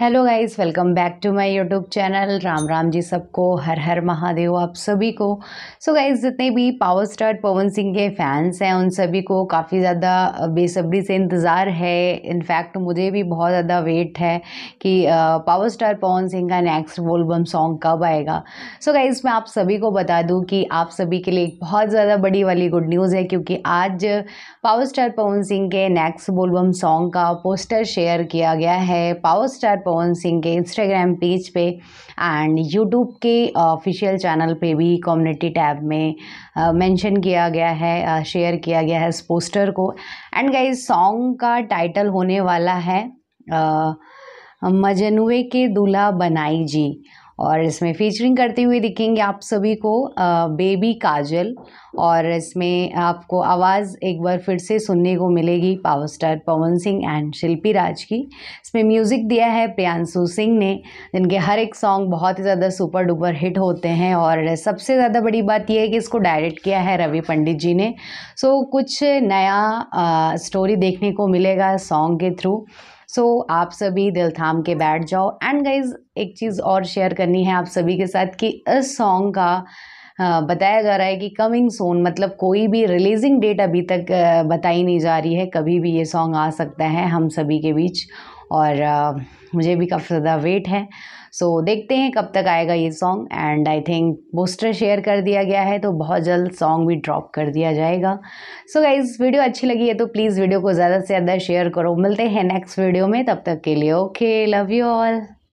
hello guys welcome back to my YouTube channel Ram Ram ji सबको हर हर महादेव आप सभी को सो so गाइस जितने भी पावर स्टार पवन सिंह के फैंस हैं उन सभी को काफ़ी ज़्यादा बेसब्री से इंतज़ार है इनफैक्ट मुझे भी बहुत ज़्यादा वेट है कि पावर स्टार पवन सिंह का नेक्स्ट वोलबम सॉन्ग कब आएगा सो so गाइस मैं आप सभी को बता दूँ कि आप सभी के लिए एक बहुत ज़्यादा बड़ी वाली गुड न्यूज़ है क्योंकि आज पावर स्टार पवन सिंह के नेक्स्ट वोलबम सॉन्ग का पोस्टर शेयर किया गया है पावर स्टार पवन सिंह के इंस्टाग्राम पेज पे एंड यूट्यूब के ऑफिशियल uh, चैनल पे भी कम्युनिटी टैब में मेंशन uh, किया गया है शेयर uh, किया गया है इस पोस्टर को एंड गाइस सॉन्ग का टाइटल होने वाला है मजनुए के दूल्हा बनाई जी और इसमें फीचरिंग करते हुए दिखेंगे आप सभी को आ, बेबी काजल और इसमें आपको आवाज़ एक बार फिर से सुनने को मिलेगी power star Pawan Singh and Shilpi Raj की इसमें म्यूज़िक दिया है प्रियांशु सिंह ने जिनके हर एक सॉन्ग बहुत ही ज़्यादा सुपर डुपर हिट होते हैं और सबसे ज़्यादा बड़ी बात यह है कि इसको डायरेक्ट किया है रवि पंडित जी ने सो कुछ नया आ, स्टोरी देखने को मिलेगा सॉन्ग के थ्रू सो so, आप सभी दिल थाम के बैठ जाओ एंड गाइज एक चीज़ और शेयर करनी है आप सभी के साथ कि इस सॉन्ग का बताया जा रहा है कि कमिंग सोन मतलब कोई भी रिलीजिंग डेट अभी तक बताई नहीं जा रही है कभी भी ये सॉन्ग आ सकता है हम सभी के बीच और uh, मुझे भी काफ़ी ज़्यादा वेट है सो so, देखते हैं कब तक आएगा ये song and I think poster share कर दिया गया है तो बहुत जल्द सॉन्ग भी ड्रॉप कर दिया जाएगा सो so, गाइज वीडियो अच्छी लगी है तो प्लीज़ वीडियो को ज़्यादा से ज़्यादा शेयर करो मिलते हैं नेक्स्ट वीडियो में तब तक के लिए ओके लव यू ऑल